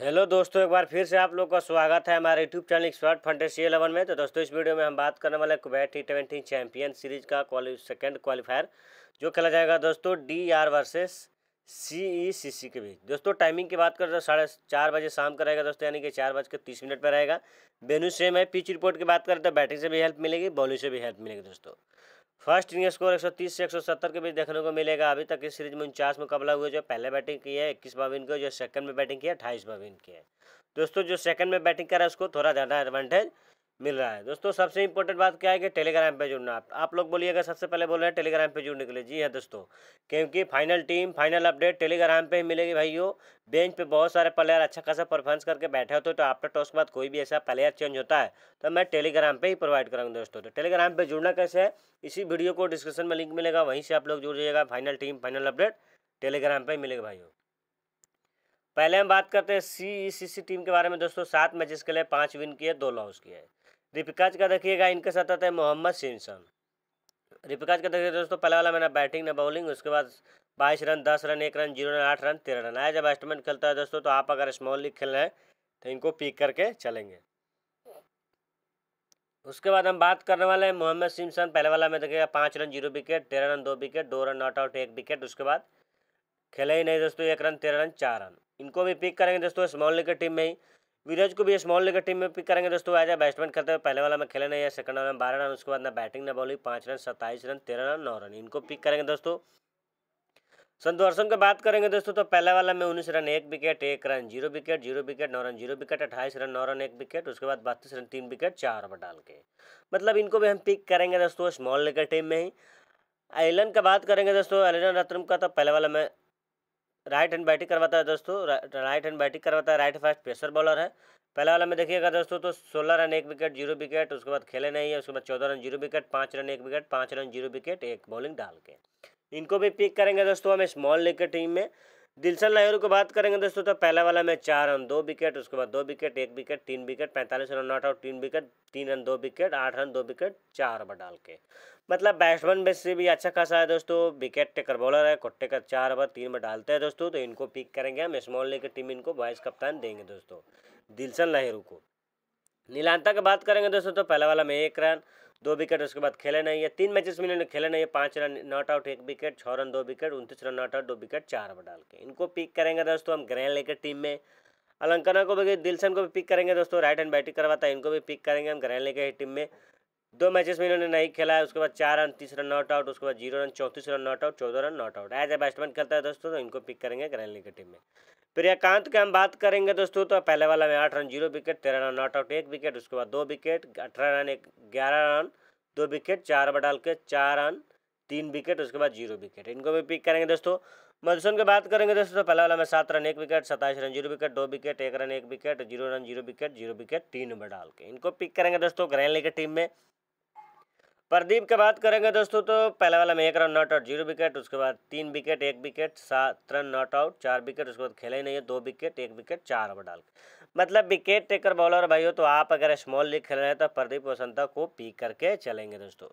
hello दोस्तों एक बार फिर से आप लोग का स्वागत है हमारे YouTube channel expert fantasy eleven में तो दोस्तों इस वीडियो में हम बात करने वाले Kuwait T twenty champion series का क्वालि सेकेंड क्वालिफायर जो खेला जाएगा दोस्तों D R versus C E C C के बीच दोस्तों टाइमिंग की बात करें तो साढ़े चार बजे शाम का रहेगा दोस्तों यानी कि चार बज के तीस मिनट पर रहेगा बेनू सेम है पिच रिपोर्ट की बात करें तो बैटिंग से भी हेल्प मिलेगी बॉलिंग से भी हेल्प मिलेगी दोस्तों फर्स्ट इनिंग स्कोर 130 से 170 के बीच देखने को मिलेगा अभी तक इस सीरीज में उनचास मुकाबला हुए जो पहले बैटिंग की है इक्कीस बाविन की जो सेकंड में बैटिंग की है अट्ठाईस बाविन की है दोस्तों जो सेकंड में बैटिंग कर रहा है उसको थोड़ा ज़्यादा एडवांटेज मिल रहा है दोस्तों सबसे इंपॉर्टेंट बात क्या है कि टेलीग्राम पे जुड़ना आप आप लोग बोलिएगा सबसे पहले बोल रहे हैं टेलीग्राम पे जुड़ने के लिए जी हाँ दोस्तों क्योंकि final team final update Telegram पे ही मिलेगी भाइयों बेंच पे बहुत सारे प्लेयर अच्छा खासा परफॉर्मेंस करके बैठे होते तो आफ्टर टॉस के बाद कोई भी ऐसा प्लेयर चेंज होता है तो मैं टेलीग्राम पर ही प्रोवाइड कराऊंगा दोस्तों तो टेलीग्राम पर जुड़ना कैसे है इसी वीडियो को डिस्क्रिप्शन में लिंक मिलेगा वहीं से आप लोग जुड़ जाइएगा final team final update Telegram पर ही मिलेगा भाइयों पहले हम बात करते हैं सी टीम e के बारे में दोस्तों सात मैचेस के लिए पाँच विन किए दो लॉस किए रिपिकाज का देखिएगा इनके साथ आता है मोहम्मद सिमसन रिपिकाज का देखिए दोस्तों पहला वाला मैंने बैटिंग ना बॉलिंग उसके बाद बाईस रन दस रन एक रन जीरो रन आठ रन तेरह रन आया जब बैट्समैन खेलता है दोस्तों तो आप अगर स्मॉल लीग खेल रहे हैं तो इनको पिक करके चलेंगे उसके बाद हम बात करने वाले हैं मोहम्मद सिमसन पहले वाला में देखिएगा पाँच रन जीरो विकेट तेरह रन दो विकेट दो रन नॉट आउट एक विकेट उसके बाद खेले ही नहीं दोस्तों एक रन तेरह रन चार रन इनको भी पिक करेंगे दोस्तों स्मॉल लीग की टीम में ही वीरज को भी स्मॉल लेकर टीम में पिक करेंगे दोस्तों एज ए बैट्समैन खेलते हुए पहले वाला में खेले नहीं है सेकंड वाला में बारह रन उसके बाद ना बैटिंग ना बॉलिंग पाँच रन सत्ताईस रन तेरह रन नौ रन इनको पिक करेंगे दोस्तों संत की बात करेंगे दोस्तों तो पहले वाला में उन्नीस रन एक विकेट एक run zero wicket zero wicket नौ रन जीरो विकेट अट्ठाईस रन नौ रन एक विकेट उसके बाद बत्तीस रन तीन विकेट चार ओवर डाल के मतलब इनको भी हम पिक करेंगे दोस्तों स्मॉल लेकर टीम में ही एलन का बात करेंगे दोस्तों एलन रत्नम का तो पहले वाला में राइट हैंड बैटिंग करवाता है दोस्तों राइट हैंड बैटिंग करवाता है राइट फास्ट पेसर बॉलर है पहला वाला में देखिएगा दोस्तों तो सोलह रन एक विकेट जीरो विकेट उसके बाद खेले नहीं है उसके बाद चौदह रन जीरो विकेट पाँच रन एक विकेट पाँच रन जीरो विकेट एक बॉलिंग डाल के इनको भी पिक करेंगे दोस्तों हम स्मॉल लेग के टीम में दिलशन लाहौर की बात करेंगे दोस्तों तो पहला वाला में चार रन दो विकेट उसके बाद दो विकेट एक विकेट तीन विकेट पैंतालीस रन नॉट आउट तीन विकेट तीन रन दो विकेट आठ रन दो विकेट चार ओवर डाल के मतलब बैट्समैन में से भी अच्छा खासा है दोस्तों विकेट टेकर बॉलर है कोट टेकर चार ओवर तीन ओवर डालते हैं दोस्तों तो इनको पिक करेंगे हम स्मॉल लीग की टीम इनको वाइस कप्तान देंगे दोस्तों दिलशन लाहिरू को नीलांता की बात करेंगे दोस्तों तो पहला वाला में एक रन दो विकेट उसके बाद खेले नहीं है तीन मैचेस में इन्होंने खेले नहीं है पाँच रन नॉट आउट एक विकेट छः रन दो विकेट उनतीस रन नॉट आउट दो विकेट चार ओवर डाल के इनको पिक करेंगे दोस्तों हम ग्रहण लेकर टीम में अलंकना को भी दिलसन को भी पिक करेंगे दोस्तों राइट हैंड बैटिंग करवाता है इनको भी पिक करेंगे हम ग्रहण लेकर टीम में दो मैचेस में इन्होंने नहीं खेला है उसके बाद चार रन तीस रन नॉट आउट उसके बाद जीरो रन चौंतीस रन नॉट आउट चौदह run not out as a batsman खेलता है दोस्तों तो इनको पिक करेंगे ग्रहण लेकर टीम में प्रियाकांत की हम बात करेंगे दोस्तों तो पहले वाला में आठ रन जीरो विकेट तेरह रन नॉट आउट एक विकेट उसके बाद दो विकेट अठारह रन एक ग्यारह रन दो विकेट चार बार डाल के चार रन तीन विकेट उसके बाद जीरो विकेट इनको भी पिक करेंगे दोस्तों मधुसून की बात करेंगे दोस्तों तो पहला वाला में सात रन एक विकेट सत्ताईस रन जीरो विकेट दो विकेट एक रन एक wicket zero run zero wicket zero wicket तीन बार डाल के इनको पिक करेंगे दोस्तों ग्रैंड लीग की टीम में प्रदीप के बात करेंगे दोस्तों तो पहला वाला में एक run not out zero wicket उसके बाद तीन विकेट एक विकेट सात रन नॉट आउट चार विकेट उसके बाद खेले ही नहीं है दो विकेट एक विकेट चार ओवर डाल मतलब विकेट टेकर बॉलर भाई हो तो आप अगर स्मॉल लीग खेल रहे हैं तो प्रदीप वसंता को पीक करके चलेंगे दोस्तों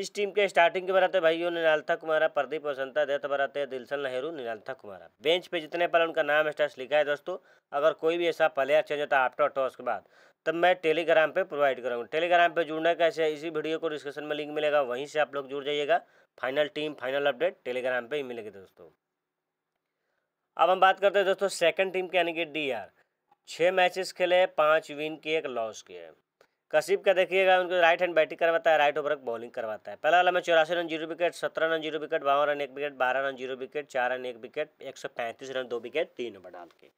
इस टीम के स्टार्टिंग के बनाते भाइयों निरालथा कुमारा प्रदीप वसंता देत बनाते दिलसन नेहरू निरालथा कुमारा बेंच पे जितने पल उनका नाम स्टार्स लिखा है दोस्तों अगर कोई भी ऐसा प्लेयर चेंज होता आफ्टर टॉस के बाद तब मैं टेलीग्राम पे प्रोवाइड कराऊंगा टेलीग्राम पे जुड़ना कैसे है इसी वीडियो को डिस्क्रिप्शन में लिंक मिलेगा वहीं से आप लोग जुड़ जाइएगा final team final update Telegram पे ही मिलेगी दोस्तों अब हम बात करते हैं दोस्तों सेकंड टीम के यानी कि डी आर छः मैचेस खेले पाँच विन किए एक लॉस किए कशिप का देखिएगा उनको राइट हैंड बैटिंग करवाता है राइट ओवर बॉलिंग करवाता है पहला वाला में चौरासी रन जीरो विकेट सत्रह रन जीरो विकेट बावन रन एक विकेट बारह रन जीरो विकेट चार रन एक विकेट एक सौ पैंतीस रन दो विकेट तीन ओवर डाल के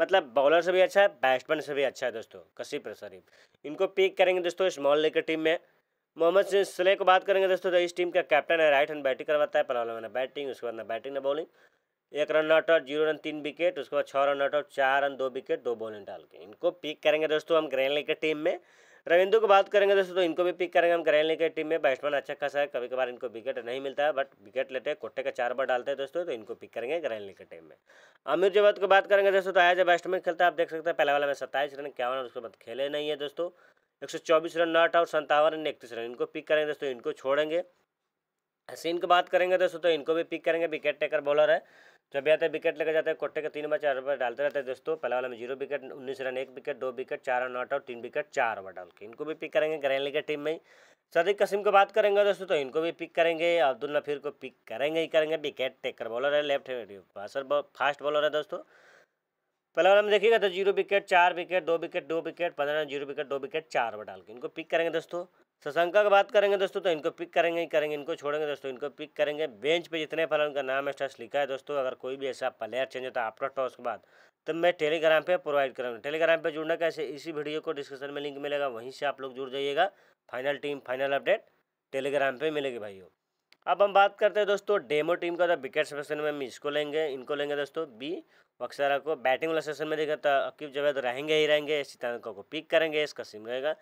मतलब बॉलर से भी अच्छा है बैट्समैन से भी अच्छा है दोस्तों कसीब शरीफ इनको पिक करेंगे दोस्तों स्मॉल लेकर टीम में मोहम्मद सले को बात करेंगे दोस्तों तो इस टीम का कैप्टन है राइट हैंड बैटिंग करवाता है पहला वाला मैंने बैटिंग उसके बाद ना बैटिंग ना बॉलिंग एक run not out zero run तीन विकेट उसके बाद छः रन नॉट आउट चार रन दो विकेट दो बॉलिंग डाल के इनको पिक करेंगे दोस्तों हम ग्रैंड लेकर टीम में रविंदु की बात करेंगे दोस्तों तो इनको भी पिक करेंगे हम करेले के टीम में बैट्समैन अच्छा खासा है कभी कभार इनको विकेट नहीं मिलता है बट विकेट लेते हैं कोट्टे का चार बार डालते हैं दोस्तों तो इनको पिक करेंगे करेले के टीम में अमिर जवाद की बात करेंगे दोस्तों तो आया बैट्समैन खेलता है आप देख सकते हैं पहले वाला में सत्ताईस रन इक्यावन उसके बाद खेले नहीं है दोस्तों एक रन नॉट आउट संतावन रन इकतीस रन इनको पिक करेंगे दोस्तों इनको छोड़ेंगे हसीन की बात करेंगे दोस्तों तो इनको भी पिक करेंगे विकेट टेकर बॉलर है जब भी आते हैं विकेट लेकर जाते हैं कोट्टे के तीन बार चार ओवर डालते रहते हैं दोस्तों पहला वाला में जीरो विकेट उन्नीस रन एक विकेट दो विकेट चार रन आउट और तीन विकेट चार ओवर डाल के इनको भी पिक करेंगे ग्रैंड के टीम में सदीक कसीम को बात करेंगे दोस्तों तो इनको भी पिक करेंगे अब्दुल नफीर को पिक करेंगे ही करेंगे विकेट टेकर बॉलर है लेफ्ट फास्टर फास्ट बॉलर है दोस्तों पहला वाला में देखिएगा तो जीरो विकेट चार विकेट दो विकेट दो विकेट पंद्रह रन जीरो विकेट दो विकेट चार ओवर डाल के इनको पिक करेंगे दोस्तों शशंका की बात करेंगे दोस्तों तो इनको पिक करेंगे ही करेंगे इनको छोड़ेंगे दोस्तों इनको पिक करेंगे बेंच पे जितने फल उनका नाम स्टेस लिखा है दोस्तों अगर कोई भी ऐसा प्लेयर चेंज होता है आफ्टर टॉस के बाद तो मैं टेलीग्राम पे प्रोवाइड करूँगा टेलीग्राम पे जुड़ना कैसे इसी वीडियो को डिस्क्रिप्शन में लिंक मिलेगा वहीं से आप लोग जुड़ जाइएगा final team final update Telegram पर मिलेगी भाइयों अब हम बात करते हैं दोस्तों डेमो टीम का तो विकेट सेक्शन में हम इसको लेंगे इनको लेंगे दोस्तों बी वक्सारा को बैटिंग वाला सेशन में देखा तो अकीब जवेद रहेंगे ही रहेंगे तरह को पिक करेंगे इसका सिम रहेगा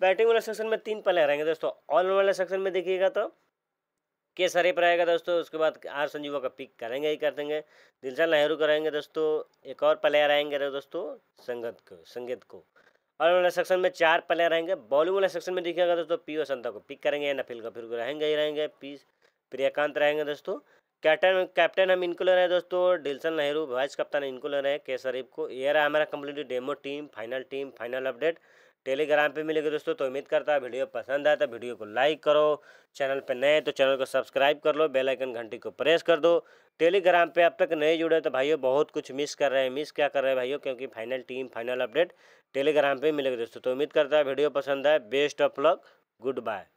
बैटिंग वाले सेक्शन में तीन प्लेयर रहेंगे दोस्तों ऑल वाले सेक्शन में देखिएगा तो के पर रहेगा दोस्तों उसके बाद आर संजीवा का पिक करेंगे ही कर देंगे दिलशान नेहरू करेंगे दोस्तों एक और प्लेयर आएंगे दोस्तों संगत को संगीत को और वाले सेक्शन में चार प्लेयर रहेंगे बॉलिंग वाले सेक्शन में देखिएगा दोस्तों पी वसंता को पिक करेंगे या नफिल का फिर रहेंगे ही रहेंगे पी प्रियकांत रहेंगे दोस्तों कैप्टन कैप्टन हम इनको ले रहे हैं दोस्तों डिल्सन नेहरू वाइस कप्तान इनको ले रहे हैं के शरीफ को ये रहा हमारा complete demo team final team final update Telegram पे मिलेगा दोस्तों तो उम्मीद करता है वीडियो पसंद आए तो वीडियो को लाइक करो चैनल पे नए तो चैनल को सब्सक्राइब कर लो बेल आइकन घंटी को प्रेस कर दो टेलीग्राम पे अब तक नए जुड़े तो भाइयों बहुत कुछ मिस कर रहे हैं मिस क्या कर रहे हैं भाइयों क्योंकि final team final update Telegram पर मिलेगा दोस्तों तो उम्मीद करता है वीडियो पसंद आए best of luck good bye